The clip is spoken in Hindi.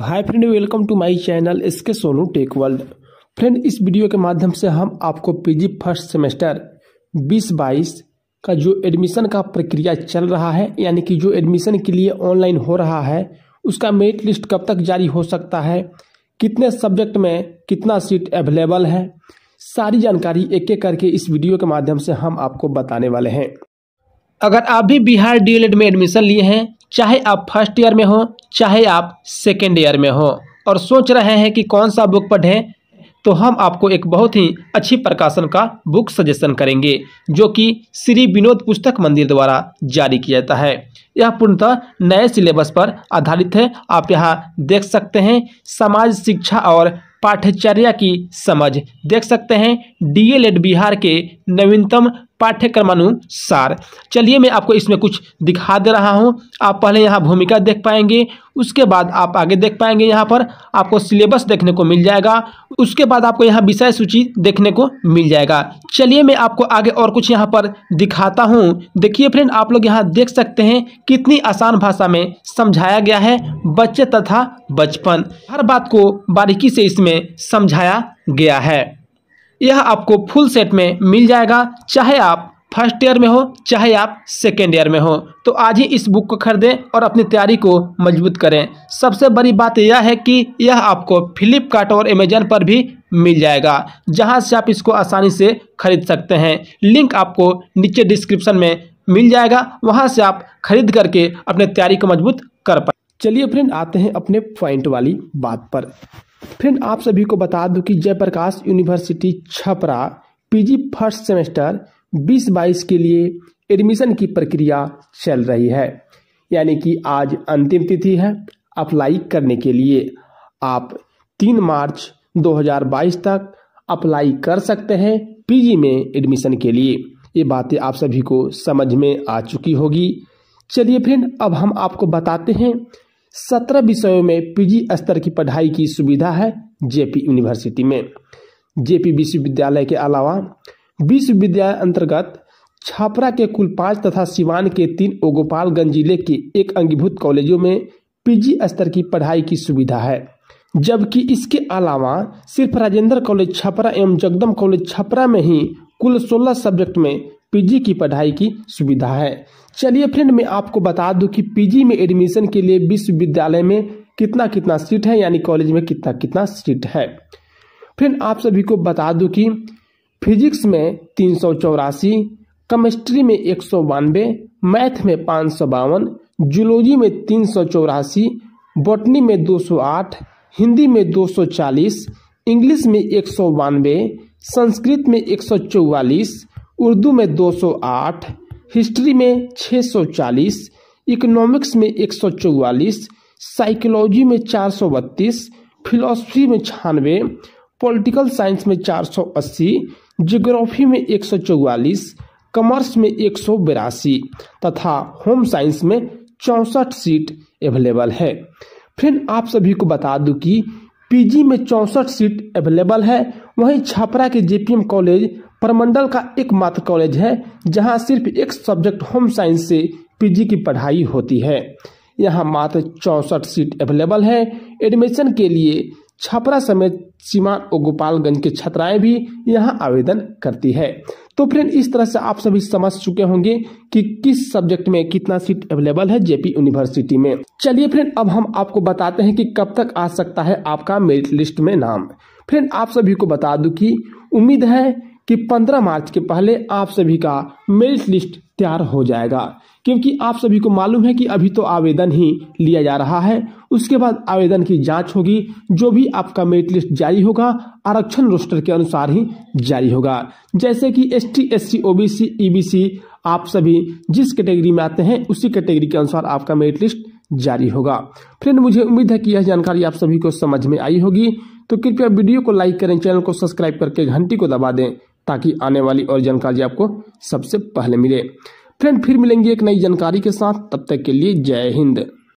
hi friend welcome to my channel इसके सोनू टेक वर्ल्ड फ्रेंड इस वीडियो के माध्यम से हम आपको पीजी फर्स्ट सेमेस्टर 2022 का जो एडमिशन का प्रक्रिया चल रहा है यानी कि जो एडमिशन के लिए ऑनलाइन हो रहा है उसका मेरिट लिस्ट कब तक जारी हो सकता है कितने सब्जेक्ट में कितना सीट अवेलेबल है सारी जानकारी एक एक करके इस वीडियो के माध्यम से हम आपको बताने वाले हैं अगर आप भी बिहार डी e में एडमिशन लिए हैं चाहे आप फर्स्ट ईयर में हो चाहे आप सेकेंड ईयर में हो और सोच रहे हैं कि कौन सा बुक पढ़ें तो हम आपको एक बहुत ही अच्छी प्रकाशन का बुक सजेशन करेंगे जो कि श्री विनोद पुस्तक मंदिर द्वारा जारी किया जाता है यह पूर्णतः नए सिलेबस पर आधारित है आप यहाँ देख सकते हैं समाज शिक्षा और पाठ्यचर्या की समझ देख सकते हैं डीएलएड बिहार के नवीनतम पाठ्यक्रमानुसार चलिए मैं आपको इसमें कुछ दिखा दे रहा हूँ आप पहले यहाँ भूमिका देख पाएंगे उसके बाद आप आगे देख पाएंगे यहाँ पर आपको सिलेबस देखने को मिल जाएगा उसके बाद आपको यहाँ विषय सूची देखने को मिल जाएगा चलिए मैं आपको आगे और कुछ यहाँ पर दिखाता हूँ देखिए फ्रेंड आप लोग यहाँ देख सकते हैं कितनी आसान भाषा में समझाया गया है बच्चे तथा बचपन हर बात को बारीकी से इसमें समझाया गया है यह आपको फुल सेट में मिल जाएगा चाहे आप फर्स्ट ईयर में हो चाहे आप सेकेंड ईयर में हो तो आज ही इस बुक को खरीदें और अपनी तैयारी को मजबूत करें सबसे बड़ी बात यह है कि यह आपको फ्लिपकार्ट और अमेजन पर भी मिल जाएगा जहां से आप इसको आसानी से खरीद सकते हैं लिंक आपको नीचे डिस्क्रिप्शन में मिल जाएगा वहां से आप खरीद करके अपने तैयारी को मजबूत कर पाए चलिए फ्रेंड आते हैं अपने पॉइंट वाली बात पर फ्रेंड आप सभी को बता दूं कि Jaiprakash university Chhapra PG first semester 2022 के लिए एडमिशन की प्रक्रिया चल रही है यानी कि आज अंतिम तिथि है अप्लाई करने के लिए आप 3 मार्च 2022 तक अप्लाई कर सकते हैं पीजी में एडमिशन के लिए ये बातें आप सभी को समझ में आ चुकी होगी चलिए फ्रेंड अब हम आपको बताते हैं सत्रह विषयों में पीजी स्तर की पढ़ाई की सुविधा है जेपी यूनिवर्सिटी में जेपी विश्वविद्यालय के अलावा विश्वविद्यालय अंतर्गत छापरा के कुल पांच तथा सिवान के तीन और गोपालगंज जिले के एक अंगीभूत कॉलेजों में पीजी स्तर की पढ़ाई की सुविधा है जबकि इसके अलावा सिर्फ राजेंद्र कॉलेज छपरा एवं जगदम कॉलेज छपरा में ही कुल सोलह सब्जेक्ट में पीजी की पढ़ाई की सुविधा है चलिए फ्रेंड मैं आपको बता दूं कि पीजी में एडमिशन के लिए विश्वविद्यालय में कितना कितना सीट है यानी कॉलेज में कितना कितना सीट है फ्रेंड आप सभी को बता दूं कि फिजिक्स में तीन सौ चौरासी केमिस्ट्री में एक सौ बानवे मैथ में पाँच सौ बावन जूलॉजी में तीन सौ चौरासी बॉटनी में दो सौ आठ हिंदी में दो सौ चालीस इंग्लिश में एक सौ बानवे संस्कृत में एक सौ चौवालीस उर्दू में 208, हिस्ट्री में 640, इकोनॉमिक्स में 144, साइकोलॉजी में 432, फिलॉसफी में छियानवे पॉलिटिकल साइंस में 480, जियोग्राफी में 144, कॉमर्स में एक तथा होम साइंस में चौंसठ सीट अवेलेबल है फिर आप सभी को बता दूं कि पीजी में चौंसठ सीट अवेलेबल है वहीं छपरा के जेपीएम कॉलेज परमंडल का एकमात्र कॉलेज है जहां सिर्फ एक सब्जेक्ट होम साइंस से पीजी की पढ़ाई होती है यहां मात्र चौंसठ सीट अवेलेबल है एडमिशन के लिए छपरा समेत सीमा और गोपालगंज की छात्राएं भी यहां आवेदन करती है तो फ्रेंड इस तरह से आप सभी समझ चुके होंगे कि किस सब्जेक्ट में कितना सीट अवेलेबल है जेपी यूनिवर्सिटी में चलिए फ्रेंड अब हम आपको बताते हैं कि कब तक आ सकता है आपका मेरिट लिस्ट में नाम फ्रेंड आप सभी को बता दूं कि उम्मीद है कि 15 मार्च के पहले आप सभी का मेरिट लिस्ट तैयार हो जाएगा क्योंकि आप सभी को मालूम है कि अभी तो आवेदन ही लिया जा रहा है उसके बाद आवेदन की जांच होगी जो भी आपका मेरिट लिस्ट जारी होगा आरक्षण रोस्टर के अनुसार ही जारी होगा जैसे कि S T S C O B C E आप सभी जिस कैटेगरी में आते हैं उसी कैटेगरी के अनुसार आपका मेरिट लिस्ट जारी होगा फ्रेंड मुझे उम्मीद है कि यह जानकारी आप सभी को समझ में आई होगी तो कृपया वीडियो को लाइक करें चैनल को सब्सक्राइब करके घंटी को दबा दें ताकि आने वाली और जानकारी आपको सबसे पहले मिले फ्रेंड फिर मिलेंगे एक नई जानकारी के साथ तब तक के लिए जय हिंद